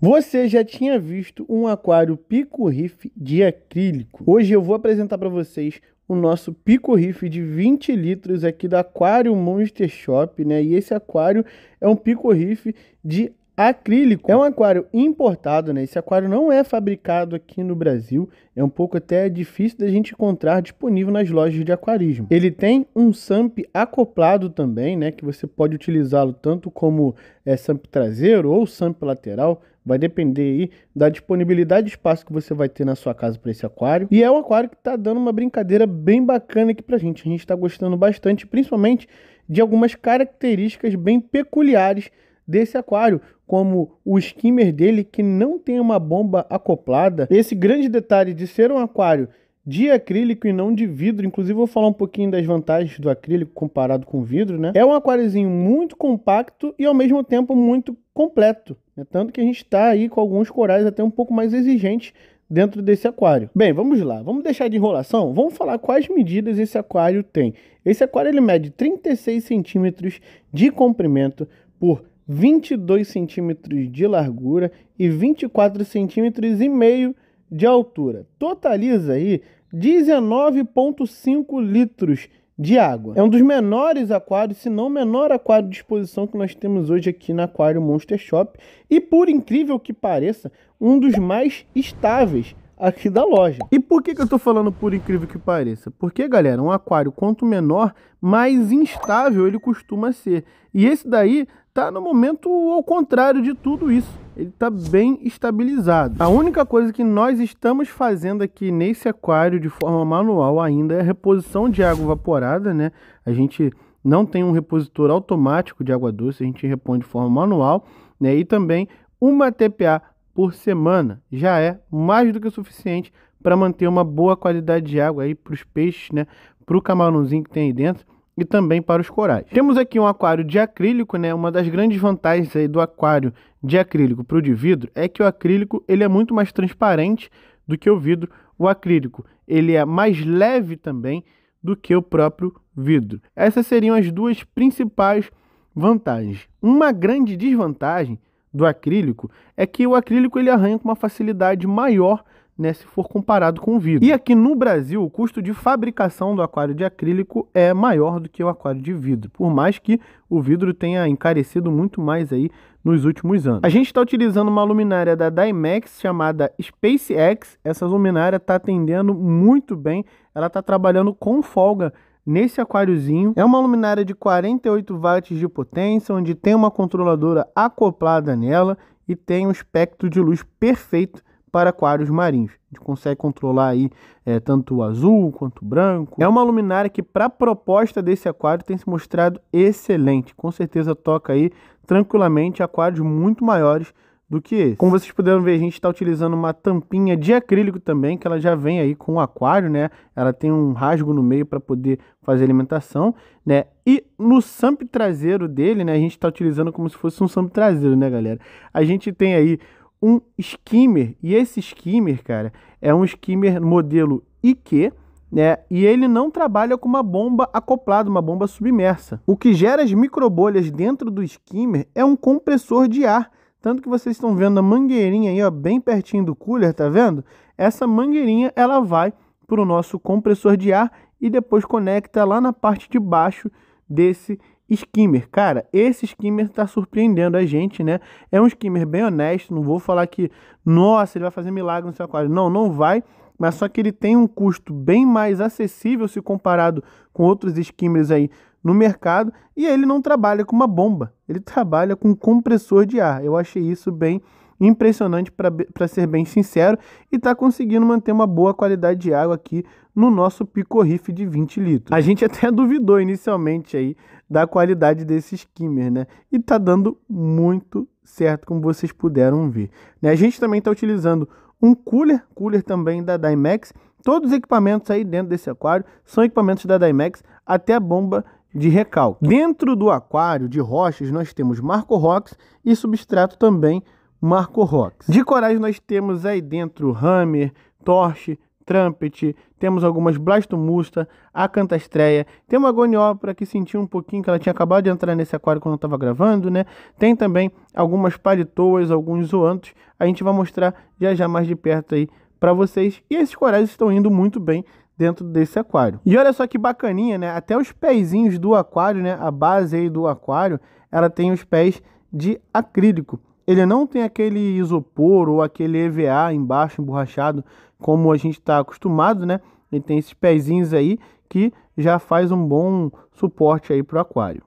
Você já tinha visto um aquário Pico Reef de acrílico. Hoje eu vou apresentar para vocês o nosso Pico Reef de 20 litros aqui do Aquário Monster Shop, né? E esse aquário é um Pico Reef de acrílico. É um aquário importado, né? Esse aquário não é fabricado aqui no Brasil. É um pouco até difícil da gente encontrar disponível nas lojas de aquarismo. Ele tem um SAMP acoplado também, né? Que você pode utilizá-lo tanto como é, SAMP traseiro ou SAMP lateral. Vai depender aí da disponibilidade de espaço que você vai ter na sua casa para esse aquário. E é um aquário que está dando uma brincadeira bem bacana aqui para a gente. A gente está gostando bastante, principalmente de algumas características bem peculiares desse aquário, como o skimmer dele que não tem uma bomba acoplada. Esse grande detalhe de ser um aquário de acrílico e não de vidro. Inclusive, vou falar um pouquinho das vantagens do acrílico comparado com o vidro, né? É um aquáriozinho muito compacto e ao mesmo tempo muito completo. Né? Tanto que a gente está aí com alguns corais até um pouco mais exigentes dentro desse aquário. Bem, vamos lá, vamos deixar de enrolação, vamos falar quais medidas esse aquário tem. Esse aquário ele mede 36 centímetros de comprimento por 22 centímetros de largura e 24 centímetros e meio de altura. Totaliza aí 19,5 litros de água. É um dos menores aquários, se não menor aquário de exposição que nós temos hoje aqui na Aquário Monster Shop e por incrível que pareça, um dos mais estáveis aqui da loja. E por que, que eu estou falando por incrível que pareça? Porque, galera, um aquário quanto menor, mais instável ele costuma ser. E esse daí está no momento ao contrário de tudo isso. Ele está bem estabilizado. A única coisa que nós estamos fazendo aqui nesse aquário de forma manual ainda é a reposição de água evaporada, né? A gente não tem um repositor automático de água doce, a gente repõe de forma manual, né? E também uma TPA por semana já é mais do que suficiente para manter uma boa qualidade de água aí para os peixes, né? Para o camarãozinho que tem aí dentro e também para os corais. Temos aqui um aquário de acrílico, né? Uma das grandes vantagens aí do aquário de acrílico para o de vidro é que o acrílico ele é muito mais transparente do que o vidro. O acrílico ele é mais leve também do que o próprio vidro. Essas seriam as duas principais vantagens. Uma grande desvantagem do acrílico é que o acrílico ele arranha com uma facilidade maior né, se for comparado com o vidro. E aqui no Brasil, o custo de fabricação do aquário de acrílico é maior do que o aquário de vidro, por mais que o vidro tenha encarecido muito mais aí nos últimos anos. A gente está utilizando uma luminária da Dymax chamada SpaceX. Essa luminária está atendendo muito bem, ela está trabalhando com folga nesse aquáriozinho. É uma luminária de 48 watts de potência, onde tem uma controladora acoplada nela e tem um espectro de luz perfeito para aquários marinhos. A gente consegue controlar aí é, tanto o azul quanto o branco. É uma luminária que, para a proposta desse aquário, tem se mostrado excelente. Com certeza toca aí tranquilamente aquários muito maiores do que esse. Como vocês puderam ver, a gente está utilizando uma tampinha de acrílico também, que ela já vem aí com o aquário, né? Ela tem um rasgo no meio para poder fazer alimentação, né? E no samp traseiro dele, né? A gente está utilizando como se fosse um samp traseiro, né, galera? A gente tem aí um skimmer. E esse skimmer, cara, é um skimmer modelo IQ, né? E ele não trabalha com uma bomba acoplada, uma bomba submersa. O que gera as microbolhas dentro do skimmer é um compressor de ar. Tanto que vocês estão vendo a mangueirinha aí, ó, bem pertinho do cooler, tá vendo? Essa mangueirinha, ela vai para o nosso compressor de ar e depois conecta lá na parte de baixo desse skimmer. Cara, esse skimmer tá surpreendendo a gente, né? É um skimmer bem honesto, não vou falar que, nossa, ele vai fazer milagre no seu aquário. Não, não vai, mas só que ele tem um custo bem mais acessível se comparado com outros skimmers aí no mercado, e ele não trabalha com uma bomba, ele trabalha com um compressor de ar. Eu achei isso bem impressionante para ser bem sincero, e está conseguindo manter uma boa qualidade de água aqui no nosso riff de 20 litros. A gente até duvidou inicialmente aí da qualidade desse skimmer, né? E está dando muito certo, como vocês puderam ver. Né? A gente também está utilizando um cooler, cooler também da Dymax. Todos os equipamentos aí dentro desse aquário são equipamentos da Dymax, até a bomba de recalque. Dentro do aquário de rochas nós temos Marco Rocks e substrato também Marco Rox. De corais nós temos aí dentro Hammer, Torche, Trumpet, temos algumas Blastomusta, a Cantastreia, tem uma Goniópora que sentiu um pouquinho que ela tinha acabado de entrar nesse aquário quando eu estava gravando, né? Tem também algumas palitoas, alguns zoantos, a gente vai mostrar já já mais de perto aí para vocês. E esses corais estão indo muito bem dentro desse aquário. E olha só que bacaninha, né? Até os pezinhos do aquário, né? A base aí do aquário, ela tem os pés de acrílico ele não tem aquele isopor ou aquele EVA embaixo emborrachado como a gente está acostumado, né? Ele tem esses pezinhos aí que já faz um bom suporte aí para o aquário.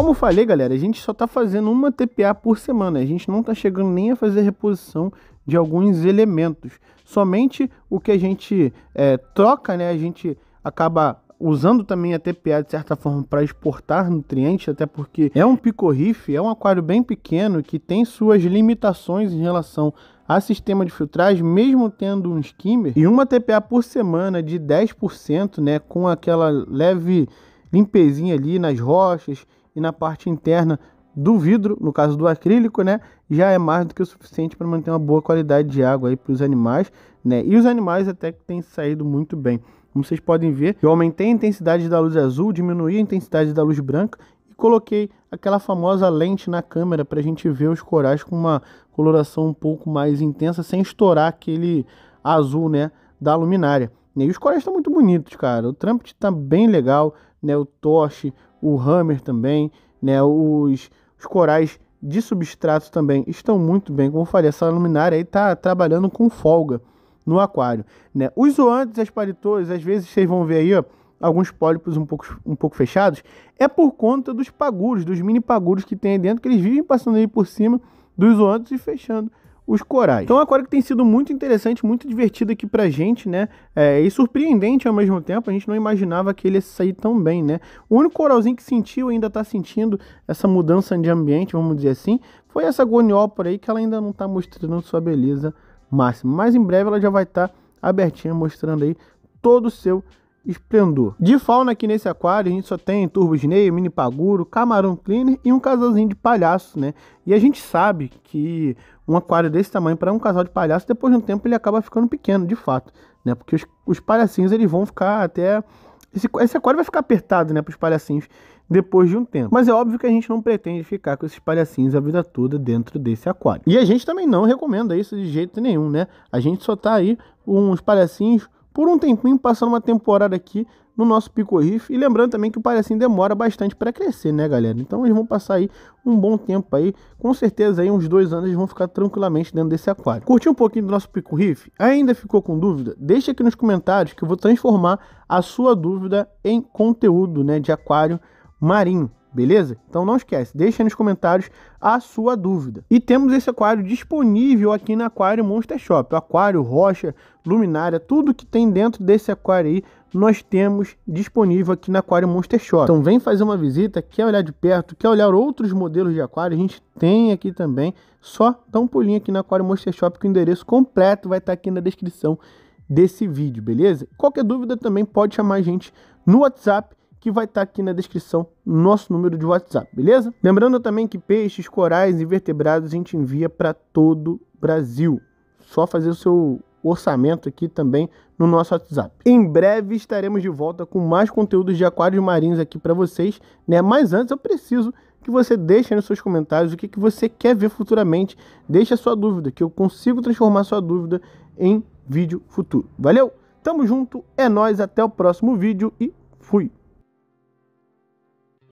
Como falei, galera, a gente só está fazendo uma TPA por semana. A gente não está chegando nem a fazer reposição de alguns elementos. Somente o que a gente é, troca, né? A gente acaba usando também a TPA de certa forma para exportar nutrientes, até porque é um picorrife, é um aquário bem pequeno que tem suas limitações em relação a sistema de filtragem, mesmo tendo um skimmer, e uma TPA por semana de 10%, né, com aquela leve limpezinha ali nas rochas e na parte interna do vidro, no caso do acrílico, né, já é mais do que o suficiente para manter uma boa qualidade de água aí para os animais, né? E os animais até que têm saído muito bem. Como vocês podem ver, eu aumentei a intensidade da luz azul, diminuí a intensidade da luz branca e coloquei aquela famosa lente na câmera para a gente ver os corais com uma coloração um pouco mais intensa, sem estourar aquele azul, né, da luminária. E os corais estão muito bonitos, cara. O Trumpet está bem legal, né? O Toche, o hammer também, né? Os, os corais de substrato também estão muito bem. Como eu falei, essa luminária aí tá trabalhando com folga no aquário. Né? Os zoantes e as paritôs, às vezes vocês vão ver aí, ó, alguns pólipos um pouco, um pouco fechados, é por conta dos paguros, dos mini paguros que tem aí dentro, que eles vivem passando aí por cima dos zoantes e fechando os corais. Então, é um aquário que tem sido muito interessante, muito divertido aqui pra gente, né? É, e surpreendente ao mesmo tempo, a gente não imaginava que ele ia sair tão bem, né? O único coralzinho que sentiu, ainda tá sentindo essa mudança de ambiente, vamos dizer assim, foi essa goniópora aí, que ela ainda não tá mostrando sua beleza máxima. Mas em breve ela já vai estar tá abertinha, mostrando aí todo o seu esplendor. De fauna aqui nesse aquário, a gente só tem turbo snail, mini paguro, camarão cleaner e um casalzinho de palhaço, né? E a gente sabe que um aquário desse tamanho para um casal de palhaço depois de um tempo ele acaba ficando pequeno, de fato, né? Porque os, os palhacinhos eles vão ficar até esse, esse aquário vai ficar apertado, né, para os palhacinhos depois de um tempo. Mas é óbvio que a gente não pretende ficar com esses palhacinhos a vida toda dentro desse aquário. E a gente também não recomenda isso de jeito nenhum, né? A gente só tá aí uns palhacinhos por um tempinho, passando uma temporada aqui no nosso Pico Riff. E lembrando também que o Palhacinho demora bastante para crescer, né, galera? Então eles vão passar aí um bom tempo aí. Com certeza aí uns dois anos eles vão ficar tranquilamente dentro desse aquário. Curtiu um pouquinho do nosso Pico Riff? Ainda ficou com dúvida? Deixa aqui nos comentários que eu vou transformar a sua dúvida em conteúdo, né, de aquário marinho beleza? Então não esquece, deixa nos comentários a sua dúvida. E temos esse aquário disponível aqui na Aquário Monster Shop. Aquário, rocha, luminária, tudo que tem dentro desse aquário aí, nós temos disponível aqui na Aquário Monster Shop. Então vem fazer uma visita, quer olhar de perto, quer olhar outros modelos de aquário, a gente tem aqui também. Só dá um pulinho aqui na Aquário Monster Shop que o endereço completo vai estar tá aqui na descrição desse vídeo, beleza? Qualquer dúvida também pode chamar a gente no WhatsApp que vai estar tá aqui na descrição nosso número de WhatsApp, beleza? Lembrando também que peixes, corais e vertebrados a gente envia para todo o Brasil. Só fazer o seu orçamento aqui também no nosso WhatsApp. Em breve estaremos de volta com mais conteúdos de aquários marinhos aqui para vocês, né? Mas antes eu preciso que você deixe nos seus comentários o que, que você quer ver futuramente. Deixe a sua dúvida, que eu consigo transformar sua dúvida em vídeo futuro. Valeu? Tamo junto, é nós, até o próximo vídeo e fui!